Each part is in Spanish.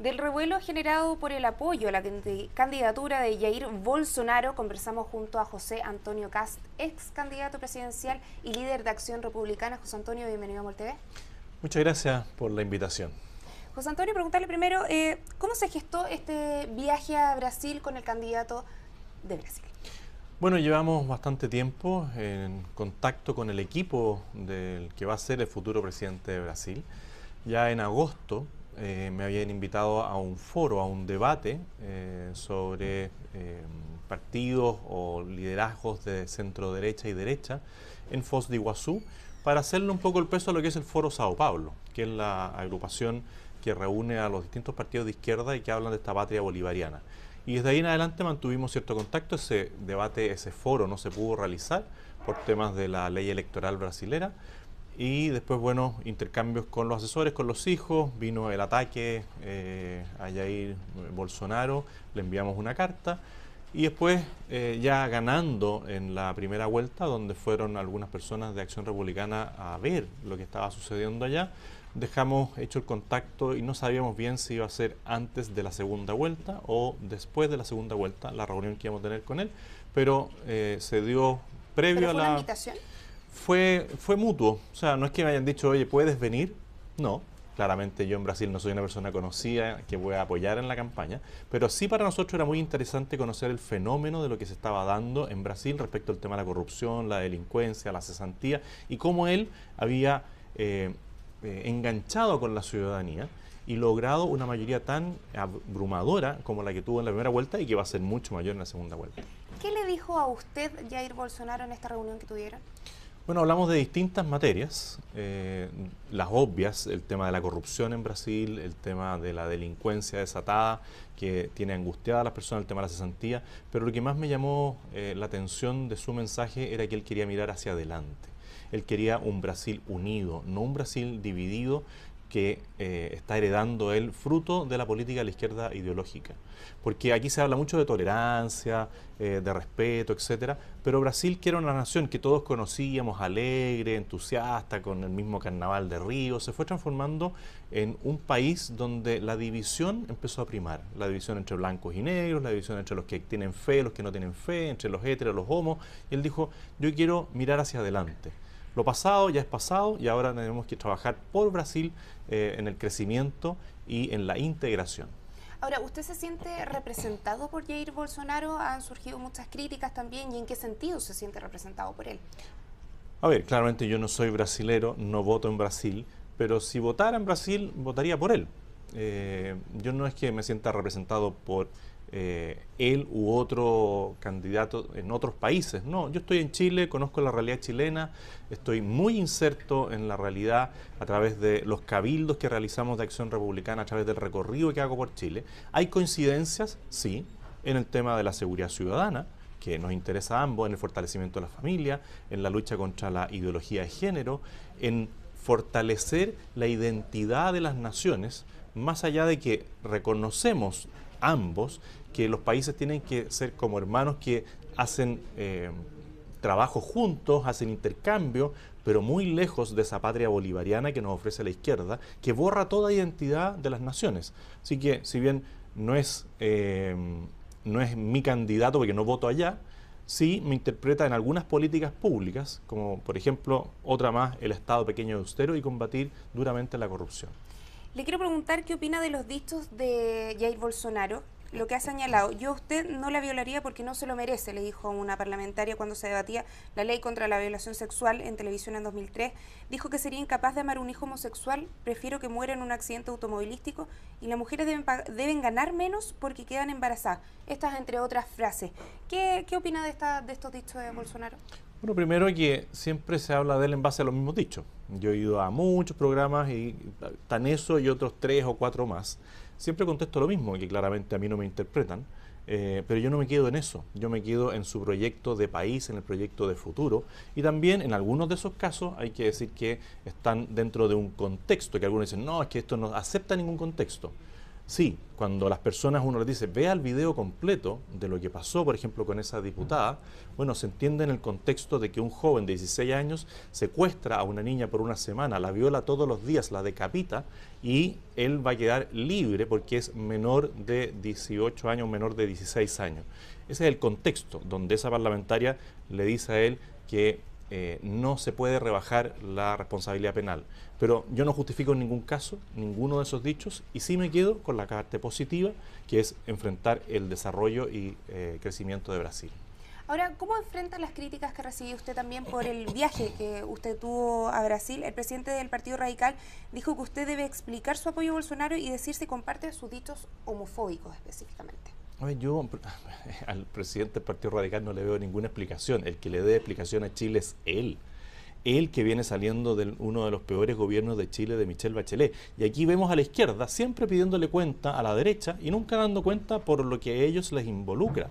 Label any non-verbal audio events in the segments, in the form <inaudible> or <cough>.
del revuelo generado por el apoyo a la candidatura de Jair Bolsonaro, conversamos junto a José Antonio Cast, ex candidato presidencial y líder de Acción Republicana. José Antonio, bienvenido a MolTV. Muchas gracias por la invitación. José Antonio, preguntarle primero, eh, ¿cómo se gestó este viaje a Brasil con el candidato de Brasil? Bueno, llevamos bastante tiempo en contacto con el equipo del que va a ser el futuro presidente de Brasil. Ya en agosto eh, me habían invitado a un foro, a un debate eh, sobre em, partidos o liderazgos de centro derecha y derecha en Foz de Iguazú para hacerle un poco el peso a lo que es el Foro Sao Paulo, que es la agrupación que reúne a los distintos partidos de izquierda y que hablan de esta patria bolivariana. Y desde ahí en adelante mantuvimos cierto contacto, ese debate, ese foro no se pudo realizar por temas de la ley electoral brasilera, y después, bueno, intercambios con los asesores, con los hijos, vino el ataque eh, a Jair eh, Bolsonaro, le enviamos una carta y después eh, ya ganando en la primera vuelta, donde fueron algunas personas de Acción Republicana a ver lo que estaba sucediendo allá, dejamos hecho el contacto y no sabíamos bien si iba a ser antes de la segunda vuelta o después de la segunda vuelta, la reunión que íbamos a tener con él, pero se dio previo a la fue, fue mutuo. O sea, no es que me hayan dicho, oye, ¿puedes venir? No. Claramente yo en Brasil no soy una persona conocida que voy a apoyar en la campaña, pero sí para nosotros era muy interesante conocer el fenómeno de lo que se estaba dando en Brasil respecto al tema de la corrupción, la delincuencia, la cesantía y cómo él había eh, eh, enganchado con la ciudadanía y logrado una mayoría tan abrumadora como la que tuvo en la primera vuelta y que va a ser mucho mayor en la segunda vuelta. ¿Qué le dijo a usted Jair Bolsonaro en esta reunión que tuvieron? Bueno, hablamos de distintas materias, eh, las obvias, el tema de la corrupción en Brasil, el tema de la delincuencia desatada que tiene angustiada a las personas, el tema de la cesantía, pero lo que más me llamó eh, la atención de su mensaje era que él quería mirar hacia adelante. Él quería un Brasil unido, no un Brasil dividido que eh, está heredando el fruto de la política de la izquierda ideológica. Porque aquí se habla mucho de tolerancia, eh, de respeto, etcétera, pero Brasil que era una nación que todos conocíamos, alegre, entusiasta, con el mismo carnaval de Río, se fue transformando en un país donde la división empezó a primar. La división entre blancos y negros, la división entre los que tienen fe, los que no tienen fe, entre los héteros, los homos. Y él dijo, yo quiero mirar hacia adelante. Lo pasado ya es pasado y ahora tenemos que trabajar por Brasil eh, en el crecimiento y en la integración. Ahora, ¿usted se siente representado por Jair Bolsonaro? Han surgido muchas críticas también. ¿Y en qué sentido se siente representado por él? A ver, claramente yo no soy brasilero, no voto en Brasil, pero si votara en Brasil, votaría por él. Eh, yo no es que me sienta representado por eh, él u otro candidato en otros países. No, yo estoy en Chile, conozco la realidad chilena, estoy muy inserto en la realidad a través de los cabildos que realizamos de Acción Republicana, a través del recorrido que hago por Chile. Hay coincidencias, sí, en el tema de la seguridad ciudadana, que nos interesa a ambos, en el fortalecimiento de la familia, en la lucha contra la ideología de género, en fortalecer la identidad de las naciones, más allá de que reconocemos ambos que los países tienen que ser como hermanos que hacen eh, trabajo juntos, hacen intercambio, pero muy lejos de esa patria bolivariana que nos ofrece la izquierda, que borra toda identidad de las naciones. Así que, si bien no es, eh, no es mi candidato porque no voto allá, sí me interpreta en algunas políticas públicas, como por ejemplo otra más, el Estado pequeño y austero y combatir duramente la corrupción. Le quiero preguntar qué opina de los dichos de Jair Bolsonaro, lo que ha señalado. Yo a usted no la violaría porque no se lo merece, le dijo una parlamentaria cuando se debatía la ley contra la violación sexual en televisión en 2003. Dijo que sería incapaz de amar a un hijo homosexual, prefiero que muera en un accidente automovilístico y las mujeres deben, ganar menos porque quedan embarazadas. Estas entre otras frases. ¿Qué, opina de, esta, de estos dichos de Bolsonaro? Bueno, primero que siempre se habla de él en base a los mismos dichos. Yo he ido a muchos programas y tan eso y otros tres o cuatro más siempre contesto lo mismo, que claramente a mí no me interpretan, eh, pero yo no me quedo en eso, yo me quedo en su proyecto de país, en el proyecto de futuro, y también en algunos de esos casos hay que decir que están dentro de un contexto, que algunos dicen, no, es que esto no acepta ningún contexto. Sí, cuando las personas uno les dice, vea el video completo de lo que pasó, por ejemplo, con esa diputada, bueno, se entiende en el contexto de que un joven de 16 años secuestra a una niña por una semana, la viola todos los días, la decapita y él va a quedar libre porque es menor de 18 años, menor de 16 años. Ese es el contexto donde esa parlamentaria le dice a él que eh, no se puede rebajar la responsabilidad penal. Pero yo no justifico en ningún caso ninguno de esos dichos y sí me quedo con la parte positiva, que es enfrentar el desarrollo y eh, crecimiento de Brasil. Ahora, ¿cómo enfrenta las críticas que recibió usted también por el viaje que usted tuvo a Brasil? El presidente del Partido Radical dijo que usted debe explicar su apoyo a Bolsonaro y decir si comparte sus dichos homofóbicos específicamente. A ver, Yo <laughs> al presidente del Partido Radical no le veo ninguna explicación. El que le dé explicación a Chile es él. Él que viene saliendo de uno de los peores gobiernos de Chile de Michelle Bachelet. Y aquí vemos a la izquierda siempre pidiéndole cuenta a la derecha y nunca dando cuenta por lo que a ellos les involucra.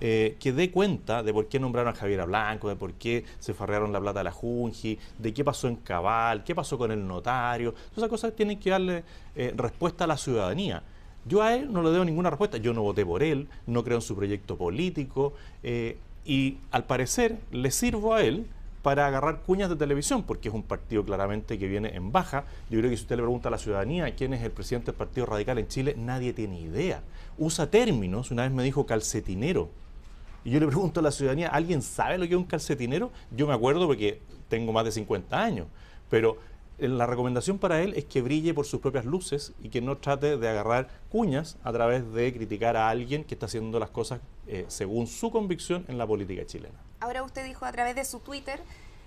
Eh, que dé cuenta de por qué nombraron a Javier Blanco, de por qué se farrearon la plata a la Junji, de qué pasó en Cabal, qué pasó con el notario. esas cosas tienen que darle eh, respuesta a la ciudadanía. Yo a él no le debo ninguna respuesta. Yo no voté por él, no creo en su proyecto político eh, y al parecer le sirvo a él para agarrar cuñas de televisión, porque es un partido claramente que viene en baja. Yo creo que si usted le pregunta a la ciudadanía quién es el presidente del Partido Radical en Chile, nadie tiene idea. Usa términos, una vez me dijo calcetinero. Y yo le pregunto a la ciudadanía, ¿alguien sabe lo que es un calcetinero? Yo me acuerdo porque tengo más de 50 años, pero eh, la recomendación para él es que brille por sus propias luces y que no trate de agarrar cuñas a través de criticar a alguien que está haciendo las cosas eh, según su convicción en la política chilena. Ahora usted dijo a través de su Twitter,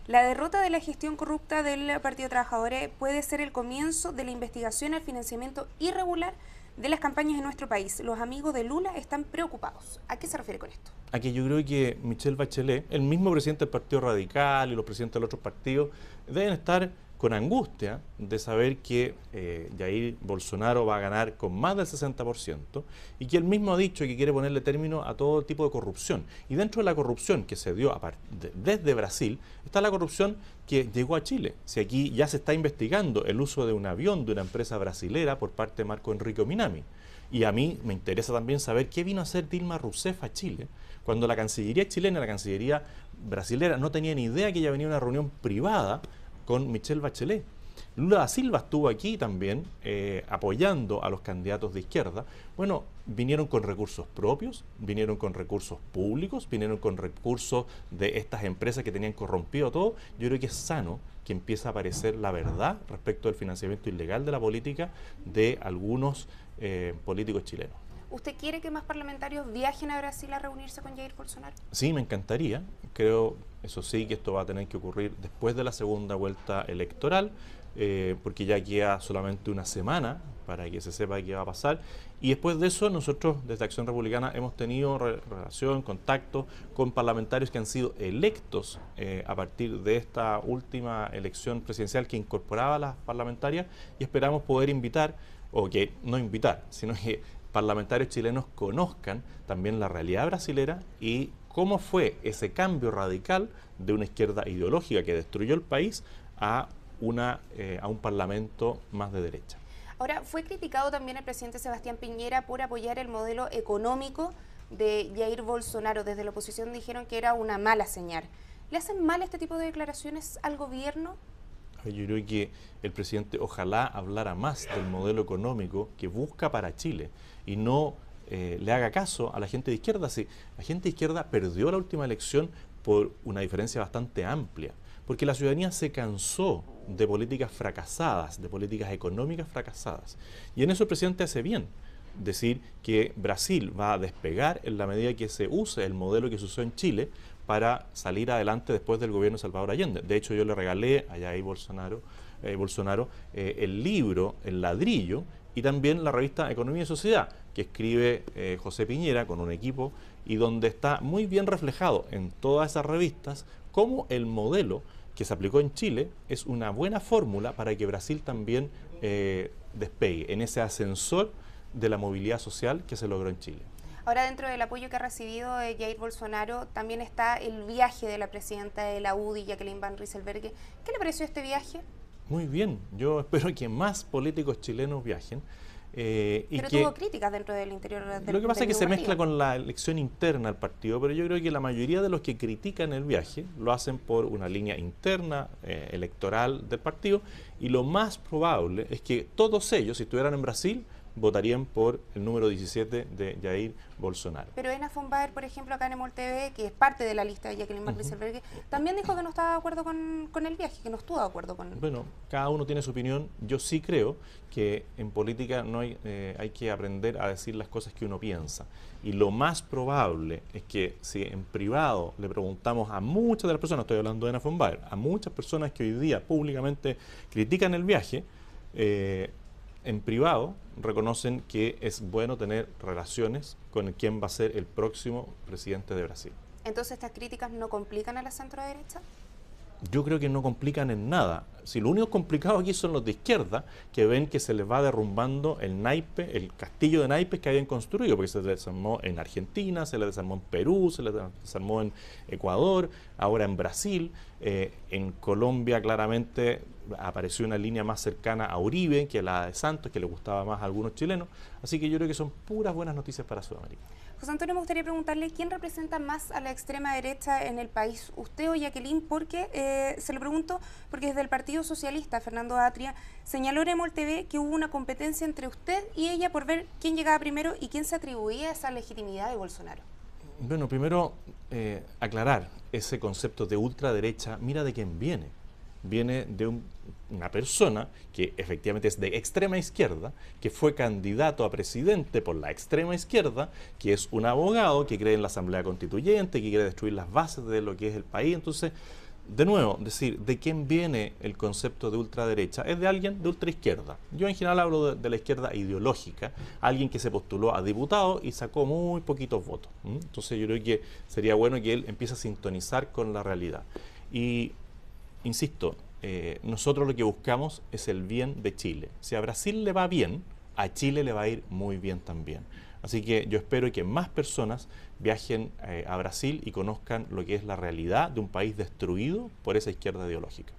la derrota de la gestión corrupta del Partido Trabajadores puede ser el comienzo de la investigación al financiamiento irregular de las campañas en nuestro país. Los amigos de Lula están preocupados. ¿A qué se refiere con esto? A que yo creo que Michelle Bachelet, el mismo presidente del Partido Radical y los presidentes de los otros partidos, deben estar con angustia de saber que eh, Jair Bolsonaro va a ganar con más del 60% y que él mismo ha dicho que quiere ponerle término a todo tipo de corrupción. Y dentro de la corrupción que se dio desde Brasil está la corrupción que llegó a Chile. Si aquí ya se está investigando el uso de un avión de una empresa brasilera por parte de Marco Enrique Minami. Y a mí me interesa también saber qué vino a hacer Dilma Rousseff a Chile, cuando la Cancillería chilena, la Cancillería brasilera, no tenía ni idea que ella venía a una reunión privada con Michelle Bachelet. Lula da Silva estuvo aquí también eh, apoyando a los candidatos de izquierda. Bueno, vinieron con recursos propios, vinieron con recursos públicos, vinieron con recursos de estas empresas que tenían corrompido todo. Yo creo que es sano que empiece a aparecer la verdad respecto al financiamiento ilegal de la política de algunos eh, políticos chilenos. ¿Usted quiere que más parlamentarios viajen a Brasil a reunirse con Jair Bolsonaro? Sí, me encantaría. Creo eso sí que esto va a tener que ocurrir después de la segunda vuelta electoral, eh, porque ya queda solamente una semana para que se sepa qué va a pasar. Y después de eso, nosotros desde Acción Republicana hemos tenido relación, contacto con parlamentarios que han sido electos eh, a partir de esta última elección presidencial que incorporaba a las parlamentarias y esperamos poder invitar, o que no invitar, sino que parlamentarios chilenos conozcan también la realidad brasilera y cómo fue ese cambio radical de una izquierda ideológica que destruyó el país a, una, eh, a un parlamento más de derecha. Ahora, fue criticado también el presidente Sebastián Piñera por apoyar el modelo económico de Jair Bolsonaro. Desde la oposición dijeron que era una mala señal. ¿Le hacen mal este tipo de declaraciones al gobierno? Yo creo que el presidente ojalá hablara más del modelo económico que busca para Chile y no eh, le haga caso a la gente de izquierda. Sí, la gente de izquierda perdió la última elección por una diferencia bastante amplia, porque la ciudadanía se cansó de políticas fracasadas, de políticas económicas fracasadas. Y en eso el presidente hace bien decir que Brasil va a despegar en la medida que se use el modelo que se usó en Chile para salir adelante después del gobierno de Salvador Allende. De hecho, yo le regalé a Bolsonaro, eh, Bolsonaro eh, el libro, el ladrillo, y también la revista Economía y Sociedad, que escribe eh, José Piñera con un equipo y donde está muy bien reflejado en todas esas revistas cómo el modelo que se aplicó en Chile es una buena fórmula para que Brasil también eh, despegue en ese ascensor de la movilidad social que se logró en Chile. Ahora dentro del apoyo que ha recibido eh, Jair Bolsonaro también está el viaje de la presidenta de la UDI, Jacqueline Van Rieselberghe. ¿Qué le pareció este viaje? Muy bien, yo <laughs> espero que más políticos chilenos viajen. Eh, pero tuvo críticas dentro del interior del Lo que pasa es que se mezcla con la elección interna del partido, pero yo creo que la mayoría de los que critican el viaje lo hacen por una línea interna eh, electoral del partido y lo más probable es que todos ellos, si estuvieran en Brasil, votarían por el número 17 de Jair Bolsonaro. Pero Ena von Baer, por ejemplo, acá en Emol TV, que es parte de la lista de Jacqueline van también dijo que no estaba de acuerdo con, el viaje, que no estuvo de acuerdo con... Bueno, cada uno tiene su opinión. Yo sí creo que en política no hay, eh, hay que aprender a decir las cosas que uno piensa. Y lo más probable es que si en privado le preguntamos a muchas de las personas, estoy hablando de Ena von Baer, a muchas personas que hoy día públicamente critican el viaje, eh, en privado reconocen que es bueno tener relaciones con quien va a ser el próximo presidente de Brasil. Entonces, ¿estas críticas no complican a la centro derecha? Yo creo que no complican en nada. Si lo único complicado aquí son los de izquierda, que ven que se les va derrumbando el naipe, el castillo de naipes que habían construido, porque se les desarmó en Argentina, se les desarmó en Perú, se les desarmó en Ecuador, ahora en Brasil, eh, en Colombia claramente apareció una línea más cercana a Uribe que a la de Santos, que le gustaba más a algunos chilenos. Así que yo creo que son puras buenas noticias para Sudamérica. José Antonio, me gustaría preguntarle quién representa más a la extrema derecha en el país, usted o Jacqueline, porque eh, se lo pregunto, porque desde el Partido Socialista, Fernando Atria, señaló en Emol que hubo una competencia entre usted y ella por ver quién llegaba primero y quién se atribuía esa legitimidad de Bolsonaro. Bueno, primero eh, aclarar ese concepto de ultraderecha, mira de quién viene viene de una persona que efectivamente es de extrema izquierda, que fue candidato a presidente por la extrema izquierda, que es un abogado que cree en la Asamblea Constituyente, que quiere destruir las bases de lo que es el país. Entonces, de nuevo, decir de quién viene el concepto de ultraderecha es de alguien de ultraizquierda. Yo en general hablo de, de la izquierda ideológica, alguien que se postuló a diputado y sacó muy poquitos votos. Entonces yo creo que sería bueno que él empiece a sintonizar con la realidad. Y insisto, eh, nosotros lo que buscamos es el bien de Chile. Si a Brasil le va bien, a Chile le va a ir muy bien también. Así que yo espero que más personas viajen eh, a Brasil y conozcan lo que es la realidad de un país destruido por esa izquierda ideológica.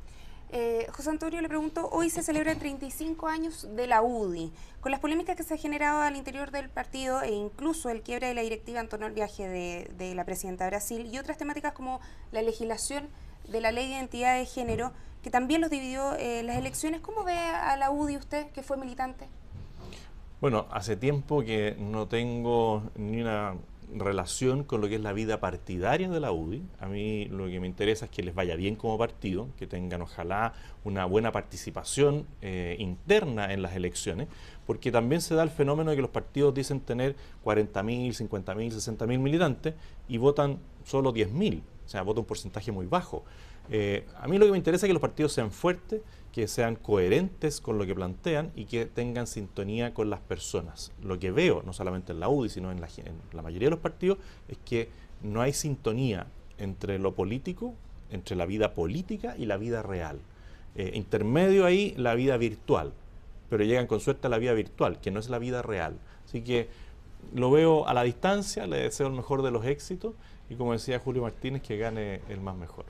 Eh, José Antonio le pregunto, hoy se celebran 35 años de la UDI. Con las polémicas que se han generado al interior del partido e incluso el quiebre de la directiva en torno al viaje de, de la presidenta de Brasil y otras temáticas como la legislación de la ley de identidad de género, que también los dividió eh, las elecciones. ¿Cómo ve a la UDI usted, que fue militante? Bueno, hace tiempo que no tengo ni una relación con lo que es la vida partidaria de la UDI. A mí lo que me interesa es que les vaya bien como partido, que tengan ojalá una buena participación eh, interna en las elecciones, porque también se da el fenómeno de que los partidos dicen tener 40.000, 50.000, 60.000 militantes y votan solo 10.000. O sea, vota un porcentaje muy bajo. Eh, a mí lo que me interesa es que los partidos sean fuertes, que sean coherentes con lo que plantean y que tengan sintonía con las personas. Lo que veo, no solamente en la UDI, sino en la, mayoría de los partidos, es que no hay sintonía entre lo político, entre la vida política y la vida real. Eh, intermedio ahí la vida virtual, pero llegan con suerte a la vida virtual, que no es la vida real. Así que lo veo a la distancia, le deseo el mejor de los éxitos y como decía Julio Martínez, que gane el más mejor.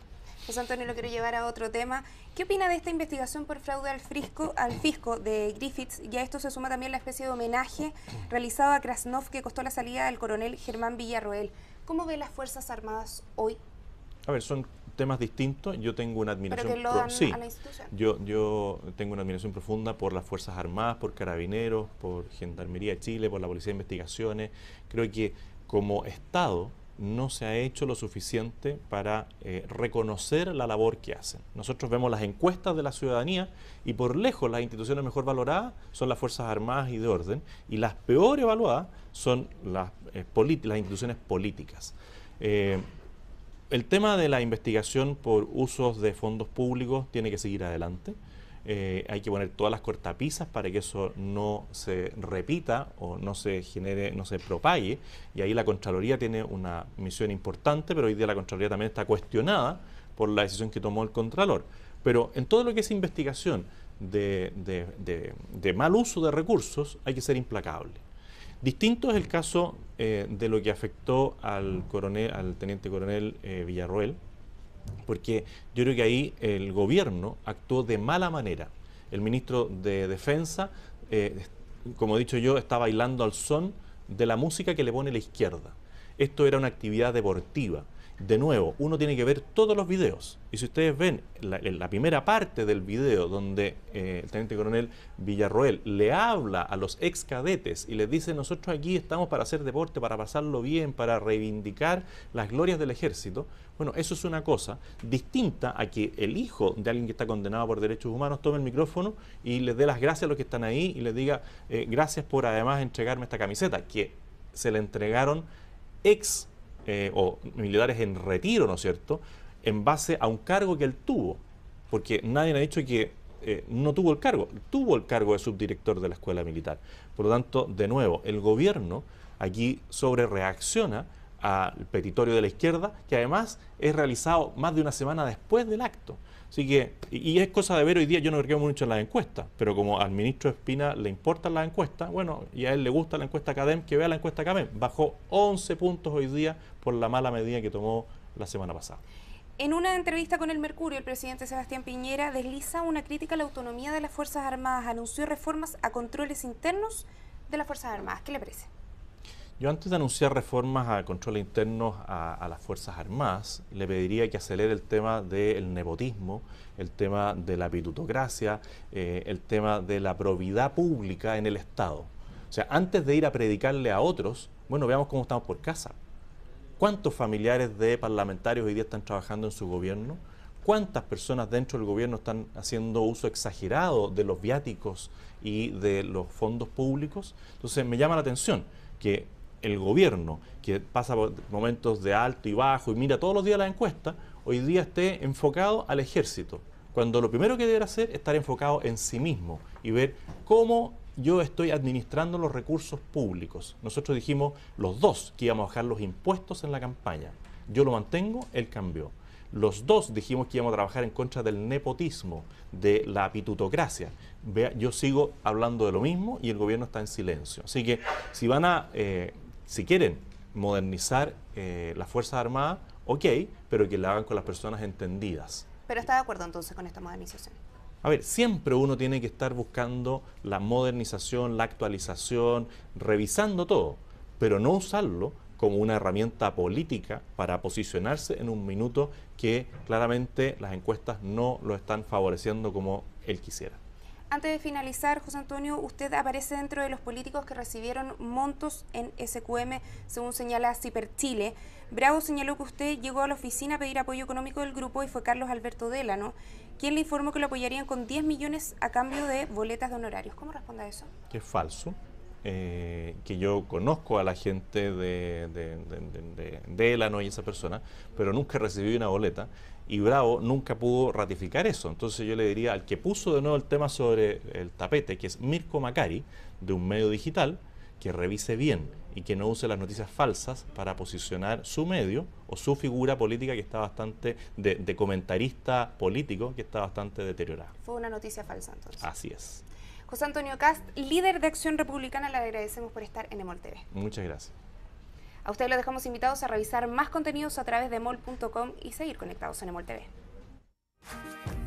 José Antonio, lo quiero llevar a otro tema. ¿Qué opina de esta investigación por fraude al, frisco, al fisco de Griffiths? Y a esto se suma también la especie de homenaje realizado a Krasnov que costó la salida del coronel Germán Villarroel. ¿Cómo ven las Fuerzas Armadas hoy? A ver, son temas distintos, yo tengo una admiración Yo, yo tengo una admiración profunda por las Fuerzas Armadas, por Carabineros, por Gendarmería de Chile, por la Policía de Investigaciones. Creo que como Estado no se ha hecho lo suficiente para eh, reconocer la labor que hacen. Nosotros vemos las encuestas de la ciudadanía y por lejos las instituciones mejor valoradas son las Fuerzas Armadas y de Orden y las peor evaluadas son las, eh, las instituciones políticas. Eh, el tema de la investigación por usos de fondos públicos tiene que seguir adelante. Eh, hay que poner todas las cortapisas para que eso no se repita o no se genere, no se propague. Y ahí la Contraloría tiene una misión importante, pero hoy día la Contraloría también está cuestionada por la decisión que tomó el Contralor. Pero en todo lo que es investigación de mal uso de recursos hay que ser implacable. Distinto es el caso eh, de lo que afectó al, coronel, al teniente coronel eh, Villarroel, porque yo creo que ahí el gobierno actuó de mala manera. El ministro de Defensa, eh, como he dicho yo, está bailando al son de la música que le pone la izquierda. Esto era una actividad deportiva de nuevo, uno tiene que ver todos los videos. Y si ustedes ven la, primera parte del video donde eh, el teniente coronel Villarroel le habla a los ex cadetes y les dice, nosotros aquí estamos para hacer deporte, para pasarlo bien, para reivindicar las glorias del ejército, bueno, eso es una cosa distinta a que el hijo de alguien que está condenado por derechos humanos tome el micrófono y le dé las gracias a los que están ahí y les diga, eh, gracias por además entregarme esta camiseta, que se le entregaron ex eh, o militares en retiro, ¿no es cierto?, en base a un cargo que él tuvo, porque nadie ha dicho que eh, no tuvo el cargo, tuvo el cargo de subdirector de la escuela militar. Por lo tanto, de nuevo, el gobierno aquí sobre reacciona al petitorio de la izquierda, que además es realizado más de una semana después del acto. Así que, y es cosa de ver hoy día, yo no creo mucho en las encuestas, pero como al ministro Espina le importan las encuestas, bueno, y a él le gusta la encuesta CADEM, que vea la encuesta CADEM. Bajó 11 puntos hoy día por la mala medida que tomó la semana pasada. En una entrevista con el Mercurio, el presidente Sebastián Piñera desliza una crítica a la autonomía de las Fuerzas Armadas, anunció reformas a controles internos de las Fuerzas Armadas. ¿Qué le parece? Yo antes de anunciar reformas a control internos a, las Fuerzas Armadas, le pediría que acelere el tema del nepotismo, el tema de la pitutocracia, eh, el tema de la probidad pública en el Estado. O sea, antes de ir a predicarle a otros, bueno, veamos cómo estamos por casa. ¿Cuántos familiares de parlamentarios hoy día están trabajando en su gobierno? cuántas personas dentro del gobierno están haciendo uso exagerado de los viáticos y de los fondos públicos. Entonces me llama la atención que el gobierno, que pasa por momentos de alto y bajo y mira todos los días la encuesta hoy día esté enfocado al ejército, cuando lo primero que debe hacer es estar enfocado en sí mismo y ver cómo yo estoy administrando los recursos públicos. Nosotros dijimos los dos que íbamos a bajar los impuestos en la campaña. Yo lo mantengo, él cambió. Los dos dijimos que íbamos a trabajar en contra del nepotismo, de la apitutocracia. Vea, yo sigo hablando de lo mismo y el gobierno está en silencio. Así que si van a eh, si quieren modernizar eh, las Fuerzas Armadas, ok, pero que la hagan con las personas entendidas. Pero está de acuerdo entonces con esta modernización. A ver, siempre uno tiene que estar buscando la modernización, la actualización, revisando todo, pero no usarlo como una herramienta política para posicionarse en un minuto que claramente las encuestas no lo están favoreciendo como él quisiera. Antes de finalizar, José Antonio, usted aparece dentro de los políticos que recibieron montos en SQM, según señala Ciper Chile. Bravo señaló que usted llegó a la oficina a pedir apoyo económico del grupo y fue Carlos Alberto Delano, quien le informó que lo apoyarían con 10 millones a cambio de boletas de honorarios. ¿Cómo responde a eso? Que es falso eh, que yo conozco a la gente de, de, de, y esa persona, pero nunca recibí una boleta y Bravo nunca pudo ratificar eso. Entonces yo le diría al que puso de nuevo el tema sobre el tapete, que es Mirko Macari, de un medio digital, que revise bien y que no use las noticias falsas para posicionar su medio o su figura política que está bastante, de, de comentarista político, que está bastante deteriorada. Fue una noticia falsa entonces. Así es. José Antonio Cast, líder de Acción Republicana, le agradecemos por estar en Emol TV. Muchas gracias. A ustedes los dejamos invitados a revisar más contenidos a través de emol.com y seguir conectados en Emol TV.